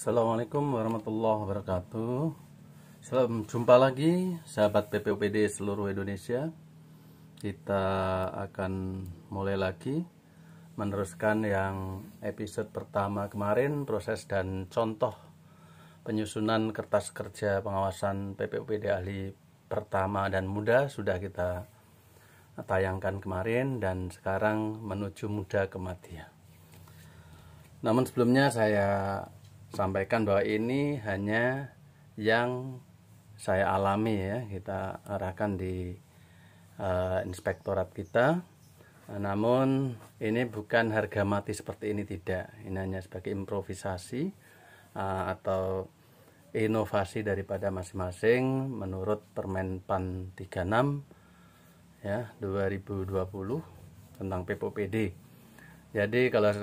Assalamualaikum warahmatullahi wabarakatuh Salam jumpa lagi sahabat PPOPD seluruh Indonesia Kita akan mulai lagi Meneruskan yang episode pertama kemarin Proses dan contoh penyusunan kertas kerja pengawasan PPOPD ahli pertama dan muda Sudah kita tayangkan kemarin dan sekarang menuju muda kematian. Namun sebelumnya saya sampaikan bahwa ini hanya yang saya alami ya kita arahkan di uh, inspektorat kita namun ini bukan harga mati seperti ini tidak ini hanya sebagai improvisasi uh, atau inovasi daripada masing-masing menurut Permen PAN 36 ya 2020 tentang PPOPD. Jadi kalau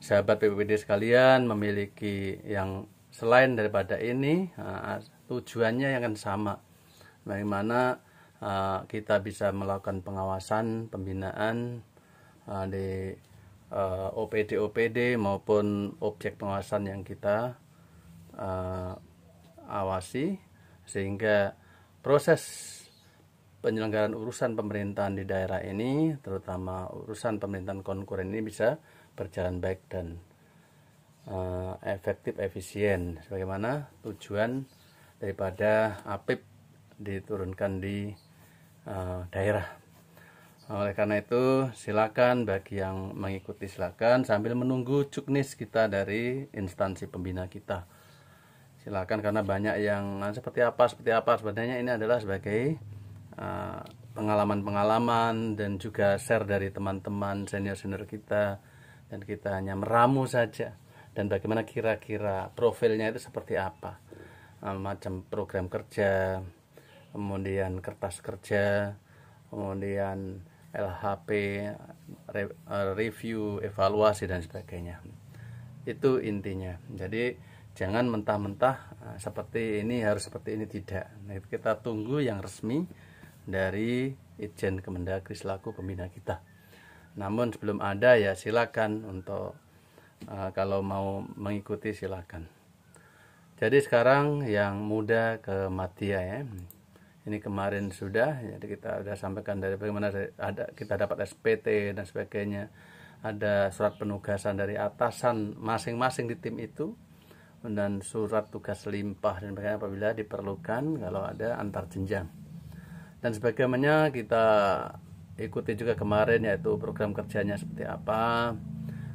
sahabat PPPD sekalian memiliki yang selain daripada ini ah, tujuannya yang akan sama bagaimana ah, kita bisa melakukan pengawasan pembinaan ah, di OPD OPD maupun objek pengawasan yang kita awasi sehingga proses penyelenggaraan urusan pemerintahan di daerah ini terutama urusan pemerintahan konkuren ini bisa berjalan baik dan uh, efektif efisien sebagaimana tujuan daripada APIP diturunkan di uh, daerah oleh karena itu silakan bagi yang mengikuti silakan sambil menunggu cuknis kita dari instansi pembina kita silakan karena banyak yang nah, seperti apa seperti apa sebenarnya ini adalah sebagai eh, pengalaman-pengalaman uh, pengalaman -pengalaman dan juga share dari teman-teman senior-senior kita dan kita hanya meramu saja dan bagaimana kira-kira profilnya itu seperti apa eh, macam program kerja kemudian kertas kerja kemudian LHP eh, review evaluasi dan sebagainya itu intinya jadi jangan mentah-mentah eh, seperti ini harus seperti ini tidak nah, kita tunggu yang resmi dari Ijen Kemendagri selaku pembina kita namun sebelum ada ya silakan untuk uh, kalau mau mengikuti silakan. Jadi sekarang yang muda ke Matia ya. Ini kemarin sudah, jadi kita sudah sampaikan dari bagaimana ada kita dapat SPT dan sebagainya. Ada surat penugasan dari atasan masing-masing di tim itu dan surat tugas limpah dan sebagainya apabila diperlukan kalau ada antar jenjang. Dan sebagainya kita ikuti juga kemarin yaitu program kerjanya seperti apa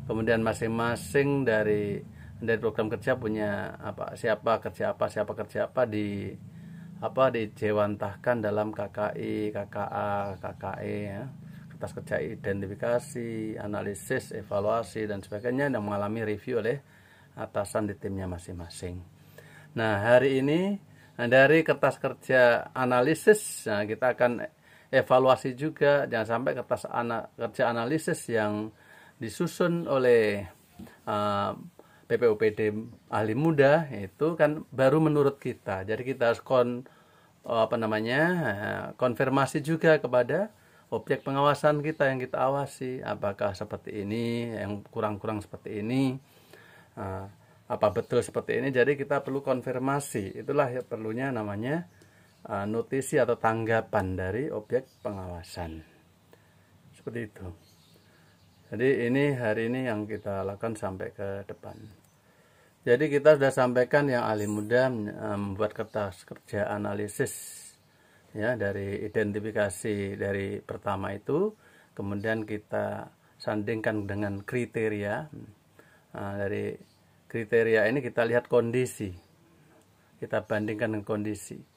kemudian masing-masing dari dari program kerja punya apa siapa kerja apa siapa kerja apa di apa dijewantahkan dalam KKI KKA KKE ya kertas kerja identifikasi analisis evaluasi dan sebagainya yang mengalami review oleh atasan di timnya masing-masing nah hari ini dari kertas kerja analisis nah kita akan evaluasi juga jangan sampai kertas ana, kerja analisis yang disusun oleh uh, PPUPD ahli muda itu kan baru menurut kita jadi kita harus kon uh, apa namanya uh, konfirmasi juga kepada objek pengawasan kita yang kita awasi apakah seperti ini yang kurang-kurang seperti ini uh, apa betul seperti ini jadi kita perlu konfirmasi itulah ya perlunya namanya Eh, notisi atau tanggapan dari objek pengawasan seperti itu jadi ini hari ini yang kita lakukan sampai ke depan jadi kita sudah sampaikan yang ahli muda eh, membuat kertas kerja analisis ya dari identifikasi dari pertama itu kemudian kita sandingkan dengan kriteria eh, dari kriteria ini kita lihat kondisi kita bandingkan dengan kondisi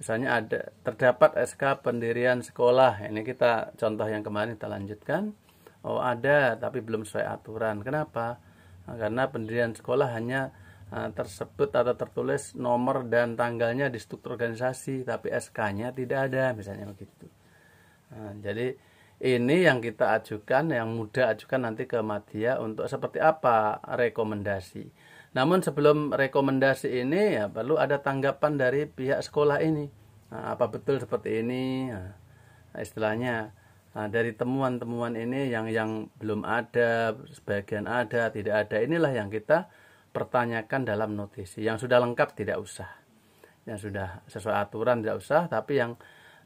Misalnya ada terdapat SK pendirian sekolah. Ini kita contoh yang kemarin kita lanjutkan. Oh ada tapi belum sesuai aturan. Kenapa? Nah, karena pendirian sekolah hanya uh, tersebut atau tertulis nomor dan tanggalnya di struktur organisasi, tapi SK-nya tidak ada, misalnya begitu. Nah, jadi ini yang kita ajukan, yang muda ajukan nanti ke Matia untuk seperti apa rekomendasi. Namun sebelum rekomendasi ini ya perlu ada tanggapan dari pihak sekolah ini. Nah, apa betul seperti ini? Nah, istilahnya nah, dari temuan-temuan ini yang yang belum ada, sebagian ada, tidak ada inilah yang kita pertanyakan dalam notisi. Yang sudah lengkap tidak usah. Yang sudah sesuai aturan tidak usah, tapi yang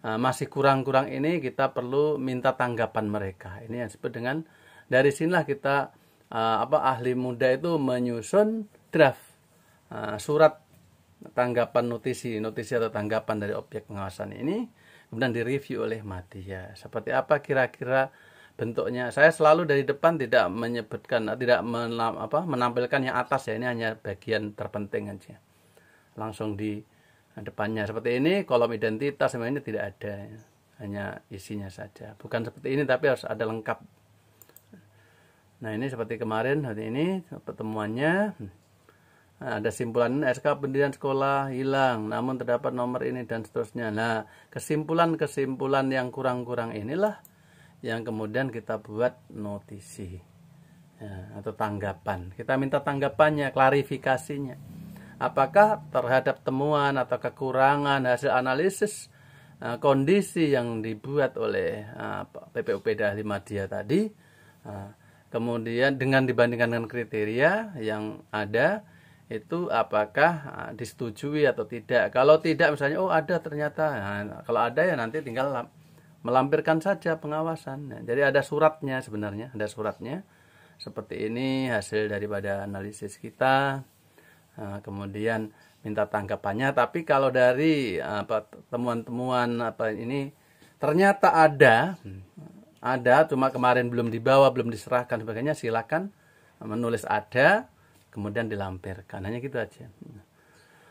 uh, masih kurang-kurang ini kita perlu minta tanggapan mereka. Ini yang disebut dengan dari sinilah kita uh, apa ahli muda itu menyusun draft uh, surat tanggapan notisi notisi atau tanggapan dari objek pengawasan ini kemudian direview oleh Matia seperti apa kira-kira bentuknya saya selalu dari depan tidak menyebutkan tidak menam, apa, menampilkan yang atas ya ini hanya bagian terpenting aja langsung di depannya seperti ini kolom identitas semuanya tidak ada hanya isinya saja bukan seperti ini tapi harus ada lengkap Nah ini seperti kemarin hari ini pertemuannya nah, ada simpulan SK pendidikan sekolah hilang namun terdapat nomor ini dan seterusnya. Nah kesimpulan-kesimpulan yang kurang-kurang inilah yang kemudian kita buat notisi ya, atau tanggapan. Kita minta tanggapannya, klarifikasinya. Apakah terhadap temuan atau kekurangan hasil analisis uh, kondisi yang dibuat oleh uh, eh, PPUP Dahli tadi uh, Kemudian dengan dibandingkan dengan kriteria yang ada itu apakah ah, disetujui atau tidak. Kalau tidak misalnya oh ada ternyata. Nah, kalau ada ya nanti tinggal melampirkan saja pengawasan. Nah, jadi ada suratnya sebenarnya, ada suratnya. Seperti ini hasil daripada analisis kita. Nah, kemudian minta tanggapannya tapi kalau dari apa ah, temuan-temuan apa ini ternyata ada ada cuma kemarin belum dibawa belum diserahkan sebagainya silakan menulis ada kemudian dilampirkan hanya gitu aja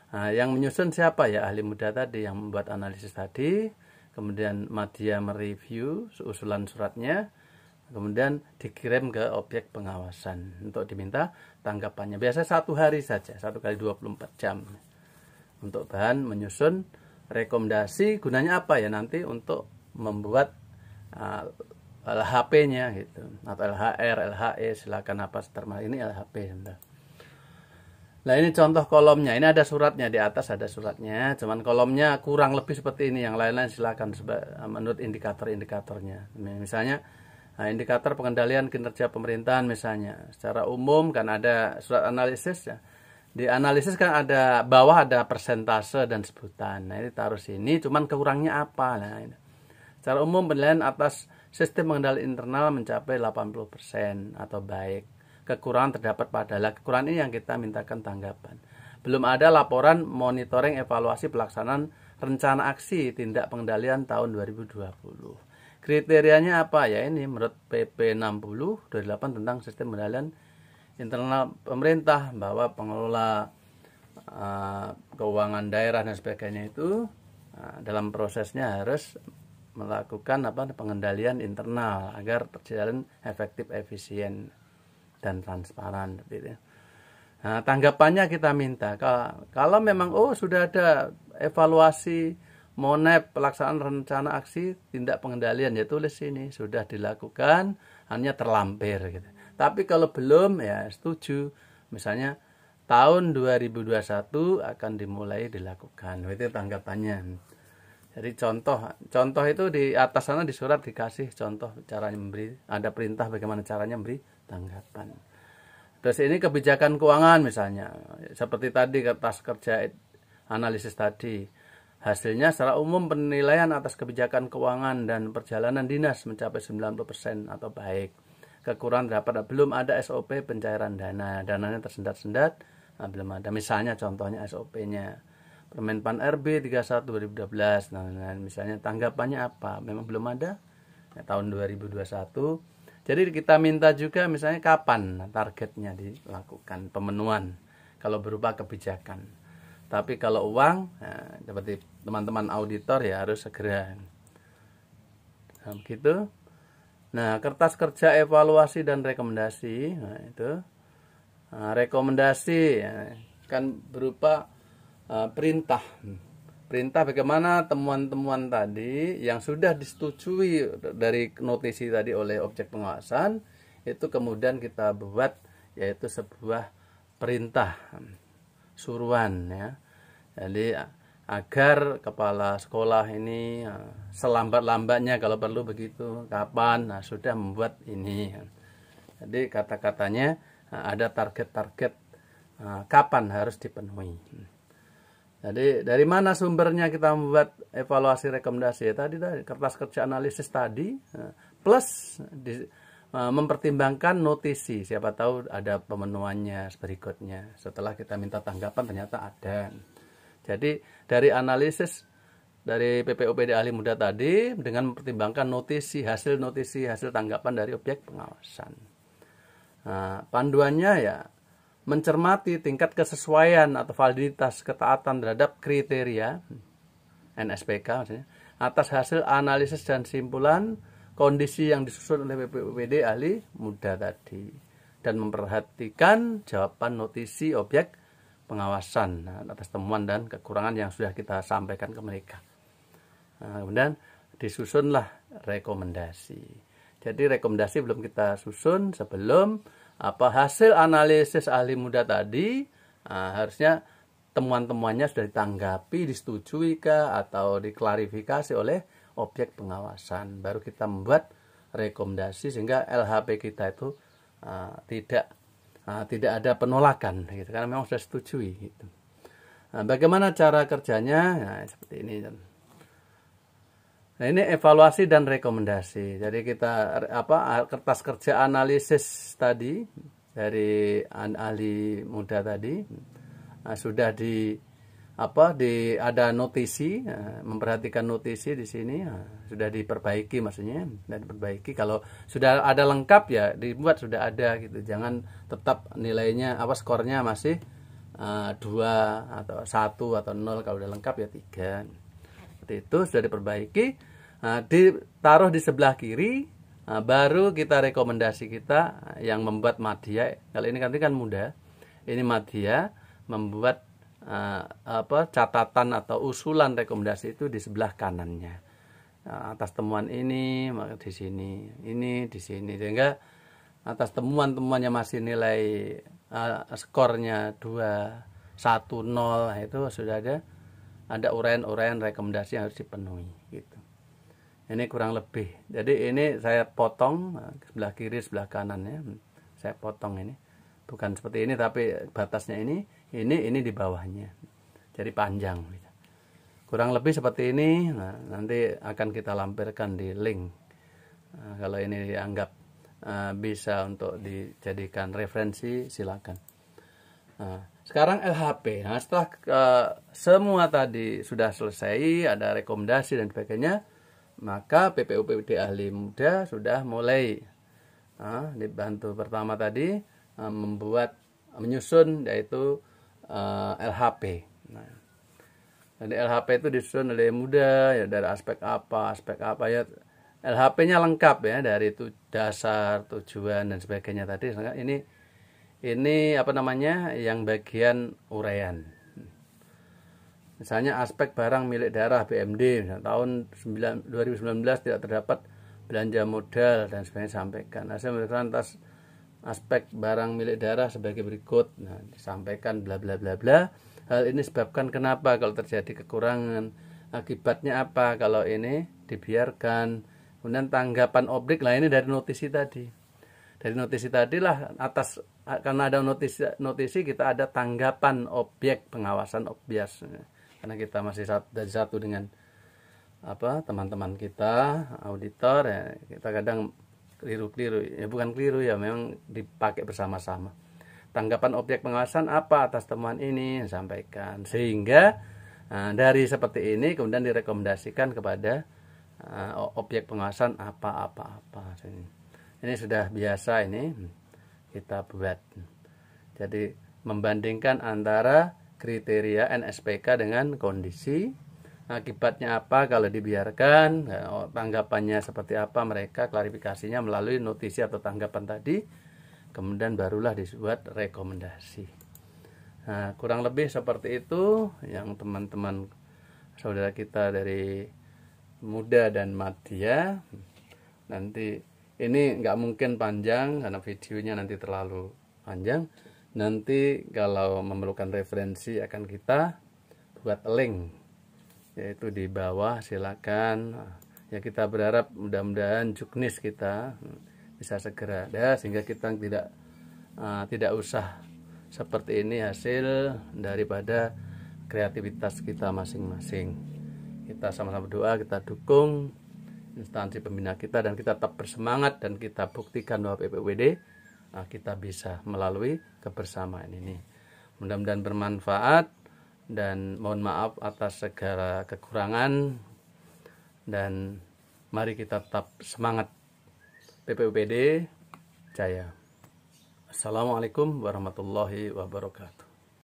nah, yang menyusun siapa ya ahli muda tadi yang membuat analisis tadi kemudian media mereview usulan suratnya kemudian dikirim ke objek pengawasan untuk diminta tanggapannya biasanya satu hari saja satu kali 24 jam untuk bahan menyusun rekomendasi gunanya apa ya nanti untuk membuat uh, LHP-nya gitu atau LHR, LHE silakan apa termasuk ini LHP sebentar. Nah ini contoh kolomnya, ini ada suratnya di atas ada suratnya, cuman kolomnya kurang lebih seperti ini, yang lain-lain silakan menurut indikator-indikatornya. Misalnya nah, indikator pengendalian kinerja pemerintahan misalnya, secara umum kan ada surat analisis ya. Di analisis kan ada bawah ada persentase dan sebutan. Nah ini taruh sini, cuman kekurangnya apa? Nah, ini. Secara umum penilaian atas Sistem pengendali internal mencapai 80% atau baik. Kekurangan terdapat pada lah. Kekurangan ini yang kita mintakan tanggapan. Belum ada laporan monitoring evaluasi pelaksanaan rencana aksi tindak pengendalian tahun 2020. Kriterianya apa ya ini menurut PP 60 28 tentang sistem pengendalian internal pemerintah bahwa pengelola uh, keuangan daerah dan sebagainya itu uh, dalam prosesnya harus melakukan apa pengendalian internal agar perjalanan efektif, efisien dan transparan gitu. Nah, tanggapannya kita minta kalau, kalau memang oh sudah ada evaluasi monep pelaksanaan rencana aksi tindak pengendalian ya tulis ini sudah dilakukan hanya terlampir gitu. Tapi kalau belum ya setuju misalnya tahun 2021 akan dimulai dilakukan. Itu tanggapannya. Jadi contoh, contoh itu di atas sana di surat dikasih contoh caranya memberi, ada perintah bagaimana caranya memberi tanggapan. Terus ini kebijakan keuangan misalnya, seperti tadi kertas kerja analisis tadi. Hasilnya secara umum penilaian atas kebijakan keuangan dan perjalanan dinas mencapai 90% atau baik. Kekurangan dapat belum ada SOP pencairan dana, dananya tersendat-sendat, nah, belum ada. Misalnya contohnya SOP-nya Pan RB 31 2012 nah, nah misalnya tanggapannya apa memang belum ada ya, tahun 2021 jadi kita minta juga misalnya kapan targetnya dilakukan pemenuhan kalau berupa kebijakan tapi kalau uang ya, seperti teman-teman auditor ya harus segera nah, begitu nah kertas kerja evaluasi dan rekomendasi nah, itu nah, rekomendasi ya, kan berupa Eh, perintah perintah bagaimana temuan-temuan tadi yang sudah disetujui dari notisi tadi oleh objek pengawasan itu kemudian kita buat yaitu sebuah perintah suruhan ya jadi agar kepala sekolah ini eh, selambat-lambatnya kalau perlu begitu kapan nah, sudah membuat ini jadi kata-katanya eh, ada target-target kapan harus dipenuhi. Jadi dari mana sumbernya kita membuat evaluasi rekomendasi? Ya, tadi dari kertas kerja analisis tadi eh, plus di, eh, mempertimbangkan notisi. Siapa tahu ada pemenuhannya berikutnya. Setelah kita minta tanggapan ternyata ada. Jadi dari analisis dari PPOPD ahli muda tadi dengan mempertimbangkan notisi, hasil notisi, hasil tanggapan dari objek pengawasan. Nah, panduannya ya mencermati tingkat kesesuaian atau validitas ketaatan terhadap kriteria NSPK maksudnya atas hasil analisis dan simpulan kondisi yang disusun oleh BPPD ahli muda tadi dan memperhatikan jawaban notisi objek pengawasan nah, atas temuan dan kekurangan yang sudah kita sampaikan ke mereka. Nah, kemudian disusunlah rekomendasi. Jadi rekomendasi belum kita susun sebelum apa hasil analisis ahli muda tadi nah, harusnya temuan-temuannya sudah ditanggapi, disetujui kah atau diklarifikasi oleh objek pengawasan. Baru kita membuat rekomendasi sehingga LHP kita itu uh, tidak uh, tidak ada penolakan gitu karena memang sudah setujui gitu. Nah, bagaimana cara kerjanya? Nah, seperti ini. Nah, ini evaluasi dan rekomendasi. Jadi kita apa kertas kerja analisis tadi dari ahli muda tadi nah, sudah di apa di ada notisi nah, memperhatikan notisi di sini nah, sudah diperbaiki maksudnya dan diperbaiki kalau sudah ada lengkap ya dibuat sudah ada gitu jangan tetap nilainya apa skornya masih eh, dua uh, atau satu atau nol kalau sudah lengkap ya tiga itu sudah diperbaiki Nah, ditaruh di sebelah kiri, nah, baru kita rekomendasi kita yang membuat madya. Kalau ini nanti kan mudah. Ini madya membuat uh, apa catatan atau usulan rekomendasi itu di sebelah kanannya. Nah, atas temuan ini, maka di sini, ini di sini. Sehingga atas temuan-temuannya masih nilai uh, skornya 2 1 0 itu sudah ada ada uraian-uraian rekomendasi yang harus dipenuhi ini kurang lebih jadi ini saya potong eh, sebelah kiri sebelah kanan ya saya potong ini bukan seperti ini tapi batasnya ini ini ini di bawahnya jadi panjang kurang lebih seperti ini nah, nanti akan kita lampirkan di link nah, kalau ini dianggap uh, bisa untuk dijadikan referensi silakan nah, sekarang LHP nah, setelah uh, semua tadi sudah selesai ada rekomendasi dan sebagainya maka PPUPD ahli muda sudah mulai ah, dibantu pertama tadi uh, membuat menyusun yaitu uh, ah, LHP. Nah, jadi LHP itu disusun oleh muda ya dari aspek apa, aspek apa ya LHP-nya lengkap ya dari itu dasar, tujuan dan sebagainya tadi. Ini ini apa namanya yang bagian uraian. Misalnya aspek barang milik daerah BMD misalnya, tahun 9, 2019 tidak terdapat belanja modal dan sebagainya sampaikan. Nah, saya melihat tas aspek barang milik daerah sebagai berikut. Nah, disampaikan bla bla bla bla. Hal ini sebabkan kenapa kalau terjadi kekurangan, akibatnya apa kalau ini dibiarkan. Kemudian tanggapan oblik lah ini dari notisi tadi. Dari notisi tadi lah atas karena ada notisi notisi kita ada tanggapan objek pengawasan objek karena kita masih satu, dari satu dengan apa teman-teman kita auditor ya kita kadang keliru-keliru ya bukan keliru ya memang dipakai bersama-sama tanggapan objek pengawasan apa atas temuan ini sampaikan sehingga nah, dari seperti ini kemudian direkomendasikan kepada uh, objek pengawasan apa-apa-apa ini ini sudah biasa ini kita buat jadi membandingkan antara kriteria NSPK dengan kondisi akibatnya apa kalau dibiarkan ya, oh, tanggapannya seperti apa mereka klarifikasinya melalui notisi atau tanggapan tadi kemudian barulah dibuat rekomendasi nah, kurang lebih seperti itu yang teman-teman saudara kita dari muda dan madya nanti ini nggak mungkin panjang karena videonya nanti terlalu panjang nanti kalau memerlukan referensi akan kita buat link yaitu di bawah silakan ya kita berharap mudah-mudahan juknis kita bisa segera ada sehingga kita tidak uh, tidak usah seperti ini hasil daripada kreativitas kita masing-masing kita sama-sama berdoa kita dukung instansi pembina kita dan kita tetap bersemangat dan kita buktikan bahwa PPWD Ah, kita bisa melalui kebersamaan ini. Mudah-mudahan bermanfaat dan mohon maaf atas segala kekurangan dan mari kita tetap semangat PPUPD Jaya. Assalamualaikum warahmatullahi wabarakatuh.